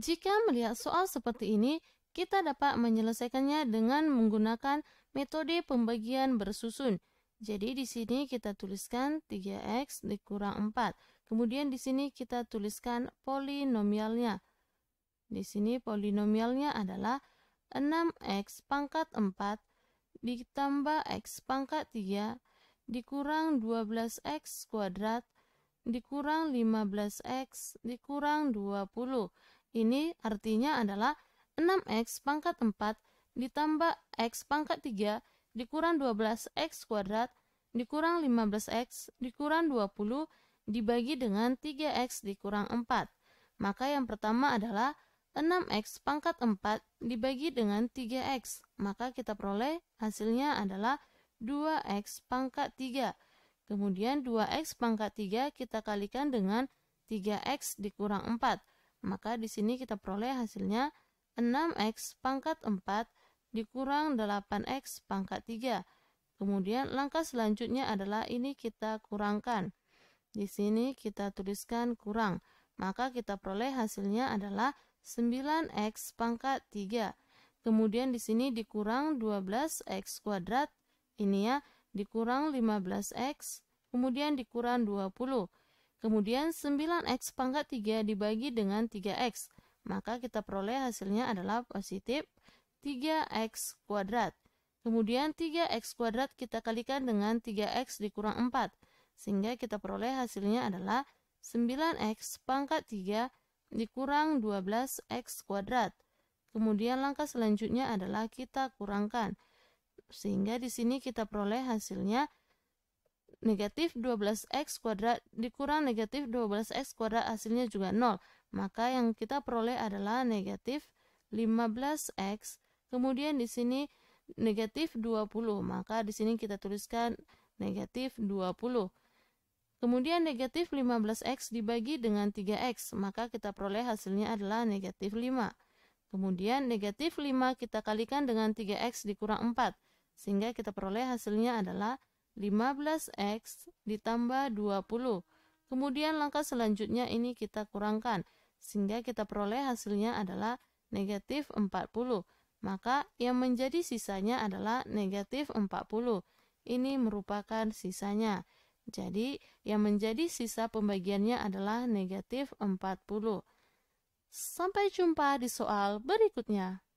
Jika melihat soal seperti ini, kita dapat menyelesaikannya dengan menggunakan metode pembagian bersusun. Jadi di sini kita tuliskan 3x dikurang 4. Kemudian di sini kita tuliskan polinomialnya. Di sini polinomialnya adalah 6x pangkat 4 ditambah x pangkat 3 dikurang 12x kuadrat dikurang 15x dikurang 20. Ini artinya adalah 6x pangkat 4 ditambah x pangkat 3 dikurang 12x kuadrat dikurang 15x dikurang 20 dibagi dengan 3x dikurang 4. Maka yang pertama adalah 6x pangkat 4 dibagi dengan 3x. Maka kita peroleh hasilnya adalah 2x pangkat 3. Kemudian 2x pangkat 3 kita kalikan dengan 3x dikurang 4. Maka di sini kita peroleh hasilnya 6x pangkat 4 dikurang 8x pangkat 3. Kemudian langkah selanjutnya adalah ini kita kurangkan. Di sini kita tuliskan kurang. Maka kita peroleh hasilnya adalah 9x pangkat 3. Kemudian di sini dikurang 12x kuadrat. Ini ya, dikurang 15x. Kemudian dikurang 20 Kemudian 9x pangkat 3 dibagi dengan 3x, maka kita peroleh hasilnya adalah positif 3x kuadrat. Kemudian 3x kuadrat kita kalikan dengan 3x dikurang 4, sehingga kita peroleh hasilnya adalah 9x pangkat 3 dikurang 12x kuadrat. Kemudian langkah selanjutnya adalah kita kurangkan. Sehingga di sini kita peroleh hasilnya negatif 12x kuadrat dikurang negatif 12x kuadrat hasilnya juga 0. Maka yang kita peroleh adalah negatif 15x. Kemudian di sini negatif 20. Maka di sini kita tuliskan negatif 20. Kemudian negatif 15x dibagi dengan 3x. Maka kita peroleh hasilnya adalah negatif 5. Kemudian negatif 5 kita kalikan dengan 3x dikurang 4. Sehingga kita peroleh hasilnya adalah 15x ditambah 20. Kemudian langkah selanjutnya ini kita kurangkan, sehingga kita peroleh hasilnya adalah negatif 40. Maka yang menjadi sisanya adalah negatif 40. Ini merupakan sisanya. Jadi, yang menjadi sisa pembagiannya adalah negatif 40. Sampai jumpa di soal berikutnya.